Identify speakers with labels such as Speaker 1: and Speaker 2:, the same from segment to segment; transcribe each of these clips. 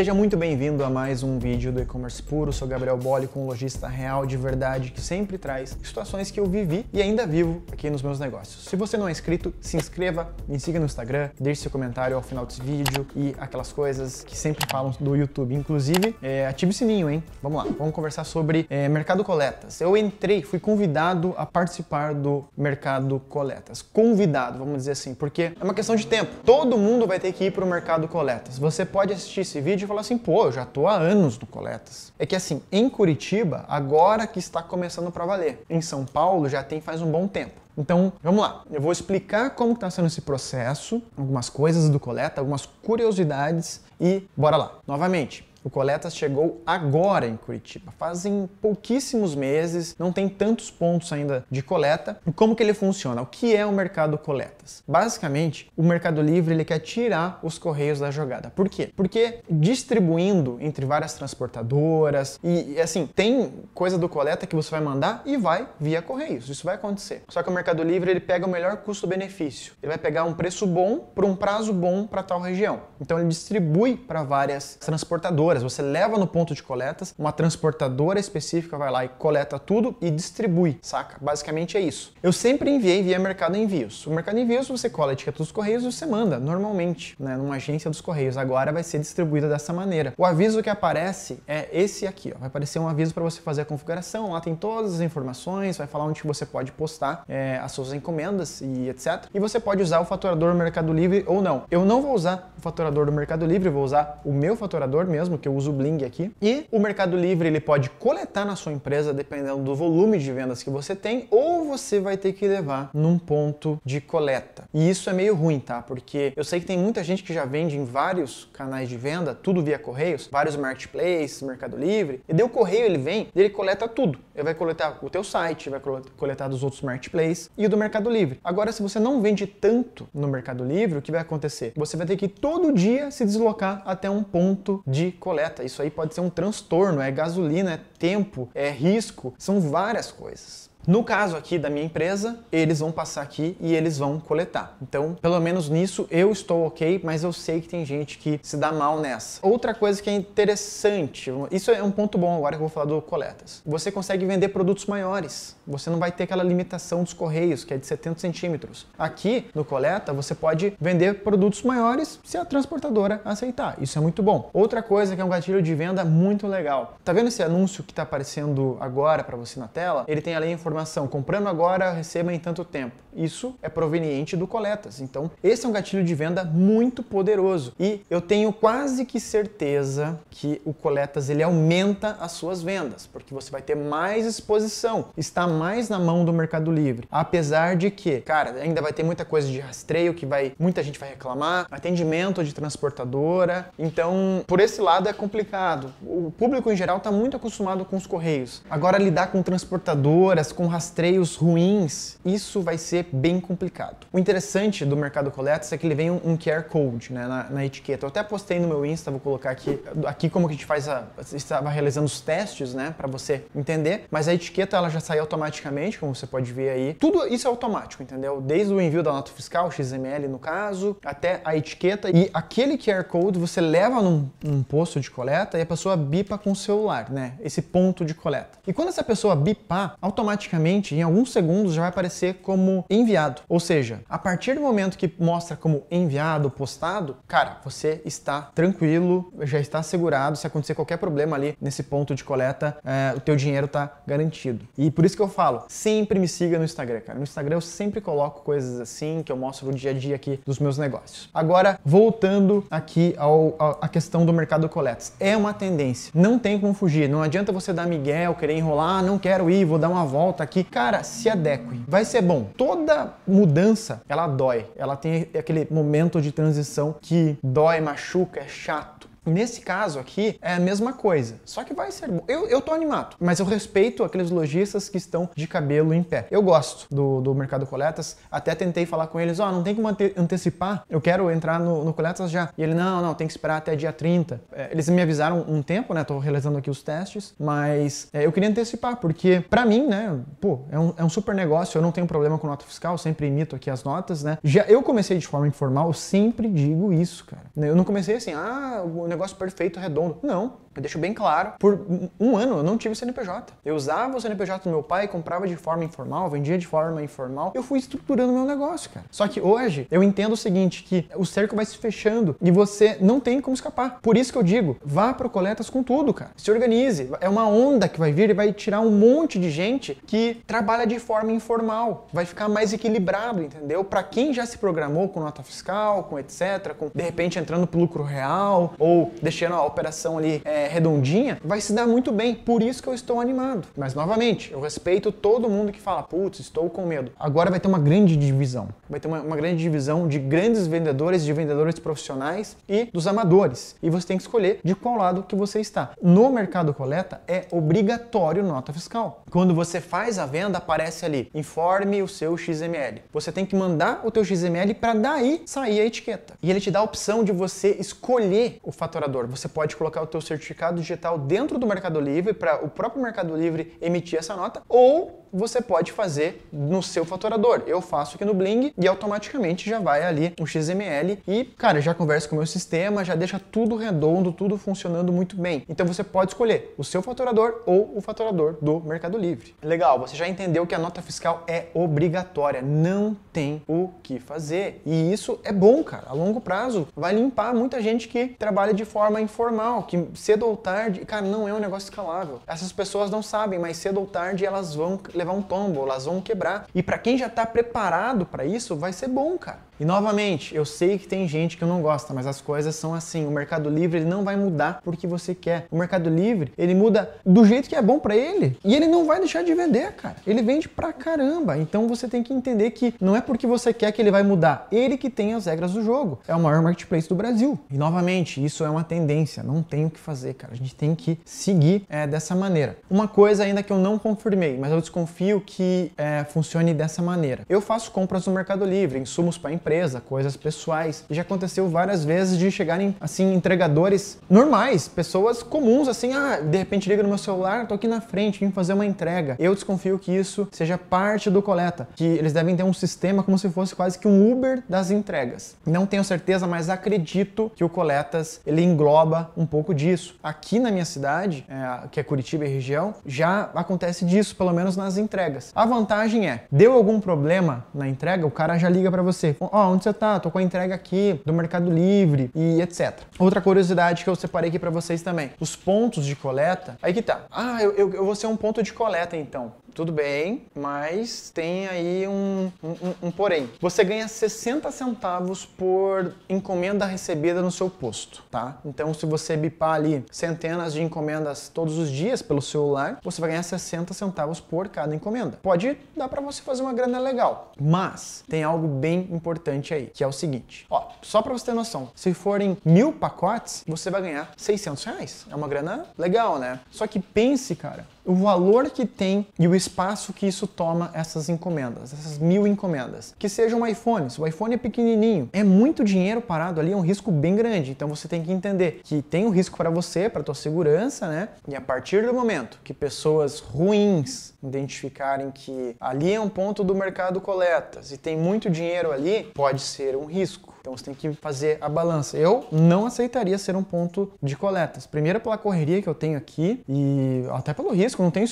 Speaker 1: Seja muito bem-vindo a mais um vídeo do e-commerce puro. Sou Gabriel com um lojista real de verdade que sempre traz situações que eu vivi e ainda vivo aqui nos meus negócios. Se você não é inscrito, se inscreva, me siga no Instagram, deixe seu comentário ao final desse vídeo e aquelas coisas que sempre falam do YouTube. Inclusive, é, ative o sininho, hein? Vamos lá, vamos conversar sobre é, mercado coletas. Eu entrei, fui convidado a participar do mercado coletas. Convidado, vamos dizer assim, porque é uma questão de tempo. Todo mundo vai ter que ir para o mercado coletas. Você pode assistir esse vídeo falar assim, pô, eu já tô há anos no Coletas. É que assim, em Curitiba, agora que está começando para valer. Em São Paulo já tem faz um bom tempo. Então, vamos lá. Eu vou explicar como está sendo esse processo, algumas coisas do coleta, algumas curiosidades e bora lá. Novamente, o Coletas chegou agora em Curitiba, fazem pouquíssimos meses, não tem tantos pontos ainda de coleta. E como que ele funciona? O que é o mercado Coletas? Basicamente, o Mercado Livre ele quer tirar os correios da jogada. Por quê? Porque distribuindo entre várias transportadoras e assim, tem coisa do coleta que você vai mandar e vai via correios. Isso vai acontecer. Só que o Mercado Livre ele pega o melhor custo-benefício. Ele vai pegar um preço bom por um prazo bom para tal região. Então ele distribui para várias transportadoras você leva no ponto de coletas, uma transportadora específica vai lá e coleta tudo e distribui, saca? Basicamente é isso. Eu sempre enviei via Mercado Envios. O Mercado Envios você cola a etiqueta dos correios e você manda normalmente, né, numa agência dos correios. Agora vai ser distribuída dessa maneira. O aviso que aparece é esse aqui, ó. Vai aparecer um aviso para você fazer a configuração, lá tem todas as informações, vai falar onde você pode postar é, as suas encomendas e etc. E você pode usar o faturador do Mercado Livre ou não. Eu não vou usar o faturador do Mercado Livre, vou usar o meu faturador mesmo, porque eu uso o Bling aqui. E o Mercado Livre ele pode coletar na sua empresa dependendo do volume de vendas que você tem, ou você vai ter que levar num ponto de coleta. E isso é meio ruim, tá? Porque eu sei que tem muita gente que já vende em vários canais de venda, tudo via correios, vários marketplaces, Mercado Livre, e deu correio ele vem, ele coleta tudo. Ele vai coletar o teu site, vai coletar dos outros marketplaces e do Mercado Livre. Agora, se você não vende tanto no Mercado Livre, o que vai acontecer? Você vai ter que todo dia se deslocar até um ponto de coleta coleta. Isso aí pode ser um transtorno, é gasolina, é tempo, é risco, são várias coisas. No caso aqui da minha empresa, eles vão passar aqui e eles vão coletar. Então, pelo menos nisso eu estou ok, mas eu sei que tem gente que se dá mal nessa. Outra coisa que é interessante, isso é um ponto bom agora que eu vou falar do coletas. Você consegue vender produtos maiores. Você não vai ter aquela limitação dos correios, que é de 70 centímetros. Aqui no coleta, você pode vender produtos maiores se a transportadora aceitar. Isso é muito bom. Outra coisa que é um gatilho de venda muito legal. Tá vendo esse anúncio que está aparecendo agora para você na tela? Ele tem ali a informação informação, comprando agora, receba em tanto tempo. Isso é proveniente do coletas. Então, esse é um gatilho de venda muito poderoso e eu tenho quase que certeza que o coletas ele aumenta as suas vendas, porque você vai ter mais exposição, está mais na mão do Mercado Livre. Apesar de que, cara, ainda vai ter muita coisa de rastreio que vai muita gente vai reclamar, atendimento de transportadora. Então, por esse lado é complicado. O público em geral está muito acostumado com os correios. Agora lidar com transportadoras, com rastreios ruins, isso vai ser bem complicado. O interessante do Mercado Coletas é que ele vem um, um QR Code né, na, na, etiqueta. Eu até postei no meu Insta, vou colocar aqui, aqui como que a gente faz a, estava realizando os testes, né, para você entender, mas a etiqueta ela já sai automaticamente, como você pode ver aí. Tudo isso é automático, entendeu? Desde o envio da nota fiscal, XML no caso, até a etiqueta e aquele QR Code você leva num, num posto de coleta e a pessoa bipa com o celular, né? Esse ponto de coleta. E quando essa pessoa bipar, automaticamente automaticamente, em alguns segundos, já vai aparecer como enviado. Ou seja, a partir do momento que mostra como enviado, postado, cara, você está tranquilo, já está assegurado. Se acontecer qualquer problema ali nesse ponto de coleta, é, o teu dinheiro está garantido. E por isso que eu falo, sempre me siga no Instagram, cara. No Instagram eu sempre coloco coisas assim que eu mostro no dia a dia aqui dos meus negócios. Agora, voltando aqui ao, ao, à questão do mercado coletas. É uma tendência. Não tem como fugir. Não adianta você dar Miguel querer enrolar, ah, não quero ir, vou dar uma volta tá aqui. Cara, se adequem. Vai ser bom. Toda mudança, ela dói. Ela tem aquele momento de transição que dói, machuca, é chato Nesse caso aqui, é a mesma coisa, só que vai ser bom. Eu, eu tô animado, mas eu respeito aqueles lojistas que estão de cabelo em pé. Eu gosto do, do mercado coletas, até tentei falar com eles, ó, oh, não tem como ante antecipar, eu quero entrar no, no coletas já. E ele, não, não, tem que esperar até dia 30. É, eles me avisaram um tempo, né, tô realizando aqui os testes, mas é, eu queria antecipar, porque para mim, né, pô, é um, é um super negócio, eu não tenho problema com nota fiscal, sempre imito aqui as notas, né. Já eu comecei de forma informal, eu sempre digo isso, cara. Eu não comecei assim, ah, negócio perfeito, redondo. Não. Eu deixo bem claro, por um ano eu não tive CNPJ. Eu usava o CNPJ do meu pai, comprava de forma informal, vendia de forma informal. Eu fui estruturando meu negócio, cara. Só que hoje eu entendo o seguinte, que o cerco vai se fechando e você não tem como escapar. Por isso que eu digo, vá pro coletas com tudo, cara. Se organize. É uma onda que vai vir e vai tirar um monte de gente que trabalha de forma informal. Vai ficar mais equilibrado, entendeu? Para quem já se programou com nota fiscal, com etc, com de repente entrando pro lucro real ou deixando a operação ali é, redondinha, vai se dar muito bem. Por isso que eu estou animado. Mas novamente, eu respeito todo mundo que fala, putz, estou com medo. Agora vai ter uma grande divisão. Vai ter uma, uma grande divisão de grandes vendedores, de vendedores profissionais e dos amadores. E você tem que escolher de qual lado que você está. No mercado coleta é obrigatório nota fiscal. Quando você faz a venda, aparece ali, informe o seu XML. Você tem que mandar o teu XML para daí sair a etiqueta. E ele te dá a opção de você escolher o fator faturador, você pode colocar o teu certificado digital dentro do Mercado Livre para o próprio Mercado Livre emitir essa nota ou você pode fazer no seu faturador. Eu faço aqui no Bling e automaticamente já vai ali o XML e, cara, já conversa com o meu sistema, já deixa tudo redondo, tudo funcionando muito bem. Então você pode escolher o seu faturador ou o faturador do Mercado Livre. Legal, você já entendeu que a nota fiscal é obrigatória, não tem o que fazer. E isso é bom, cara. A longo prazo vai limpar muita gente que trabalha de forma informal, que cedo ou tarde, cara, não é um negócio escalável. Essas pessoas não sabem, mas cedo ou tarde elas vão levar um tombo, elas vão quebrar. E para quem já está preparado para isso, vai ser bom, cara. E novamente, eu sei que tem gente que não gosta, mas as coisas são assim. O Mercado Livre ele não vai mudar porque você quer. O Mercado Livre ele muda do jeito que é bom para ele e ele não vai deixar de vender, cara. Ele vende pra caramba. Então você tem que entender que não é porque você quer que ele vai mudar. Ele que tem as regras do jogo. É o maior marketplace do Brasil. E novamente, isso é uma tendência. Não tem o que fazer, cara. A gente tem que seguir é, dessa maneira. Uma coisa ainda que eu não confirmei, mas eu desconfio confio que é, funcione dessa maneira. Eu faço compras no Mercado Livre, insumos para empresa, coisas pessoais. E já aconteceu várias vezes de chegarem assim entregadores normais, pessoas comuns assim, ah, de repente liga no meu celular, tô aqui na frente, vim fazer uma entrega. Eu desconfio que isso seja parte do coleta, que eles devem ter um sistema como se fosse quase que um Uber das entregas. Não tenho certeza, mas acredito que o coletas ele engloba um pouco disso. Aqui na minha cidade, é, que é Curitiba e região, já acontece disso, pelo menos nas entregas. A vantagem é, deu algum problema na entrega, o cara já liga para você. Ó, oh, onde você tá? Tô com a entrega aqui do Mercado Livre e etc. Outra curiosidade que eu separei aqui para vocês também. Os pontos de coleta. Aí que tá. Ah, eu, eu, eu vou ser um ponto de coleta então. Tudo bem, mas tem aí um, um, um porém. Você ganha 60 centavos por encomenda recebida no seu posto, tá? Então, se você bipar ali centenas de encomendas todos os dias pelo celular, você vai ganhar 60 centavos por cada encomenda. Pode dar para você fazer uma grana legal, mas tem algo bem importante aí, que é o seguinte. Ó, só para você ter noção, se forem mil pacotes, você vai ganhar 600 reais. É uma grana legal, né? Só que pense, cara, o valor que tem e o espaço que isso toma essas encomendas, essas mil encomendas. Que sejam iPhones, o iPhone é pequenininho, é muito dinheiro parado ali, é um risco bem grande. Então você tem que entender que tem um risco para você, para tua segurança, né? E a partir do momento que pessoas ruins identificarem que ali é um ponto do mercado coletas e tem muito dinheiro ali, pode ser um risco. Então você tem que fazer a balança. Eu não aceitaria ser um ponto de coletas. Primeiro pela correria que eu tenho aqui e até pelo risco, não tem.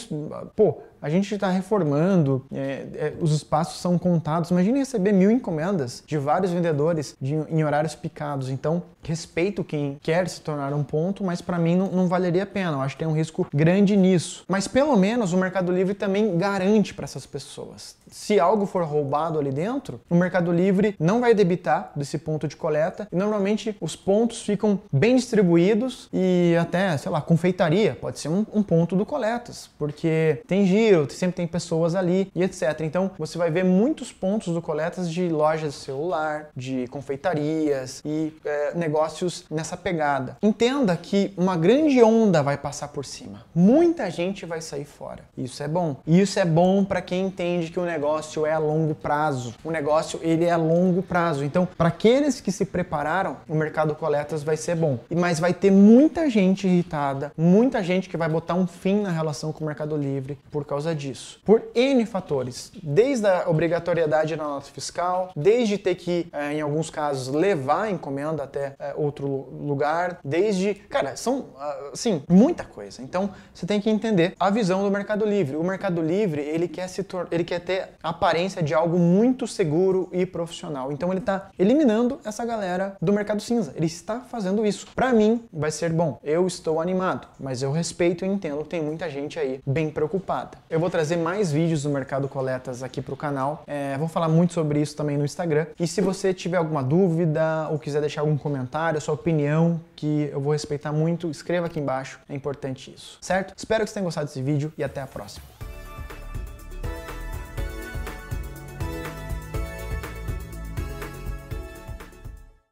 Speaker 1: Pô, a gente está reformando, é, é, os espaços são contados. Imagine receber mil encomendas de vários vendedores de, em horários picados. Então, respeito quem quer se tornar um ponto, mas para mim não, não, valeria a pena. Eu acho que tem um risco grande nisso. Mas pelo menos o Mercado Livre também garante para essas pessoas. Se algo for roubado ali dentro, o Mercado Livre não vai debitar desse ponto de coleta. E normalmente os pontos ficam bem distribuídos e até, sei lá, confeitaria pode ser um, um ponto do coletas, porque tem gente sempre tem pessoas ali e etc. Então você vai ver muitos pontos do coletas de lojas de celular, de confeitarias e é, negócios nessa pegada. Entenda que uma grande onda vai passar por cima. Muita gente vai sair fora. Isso é bom. E isso é bom para quem entende que o negócio é a longo prazo. O negócio ele é a longo prazo. Então, para aqueles que se prepararam, o mercado coletas vai ser bom. Mas vai ter muita gente irritada, muita gente que vai botar um fim na relação com o Mercado Livre por causa causa disso. Por N fatores, desde a obrigatoriedade na nota fiscal, desde ter que, eh, em alguns casos, levar a encomenda até eh, outro lugar, desde. Cara, são, assim, muita coisa. Então, você tem que entender a visão do Mercado Livre. O Mercado Livre, ele quer, se ele quer ter a aparência de algo muito seguro e profissional. Então, ele está eliminando essa galera do mercado cinza. Ele está fazendo isso. Para mim, vai ser bom. Eu estou animado, mas eu respeito e entendo que tem muita gente aí bem preocupada. Eu vou trazer mais vídeos do Mercado Coletas aqui para o canal. É, vou falar muito sobre isso também no Instagram. E se você tiver alguma dúvida ou quiser deixar algum comentário, sua opinião, que eu vou respeitar muito, escreva aqui embaixo. É importante isso, certo? Espero que vocês tenham gostado desse vídeo e até a próxima.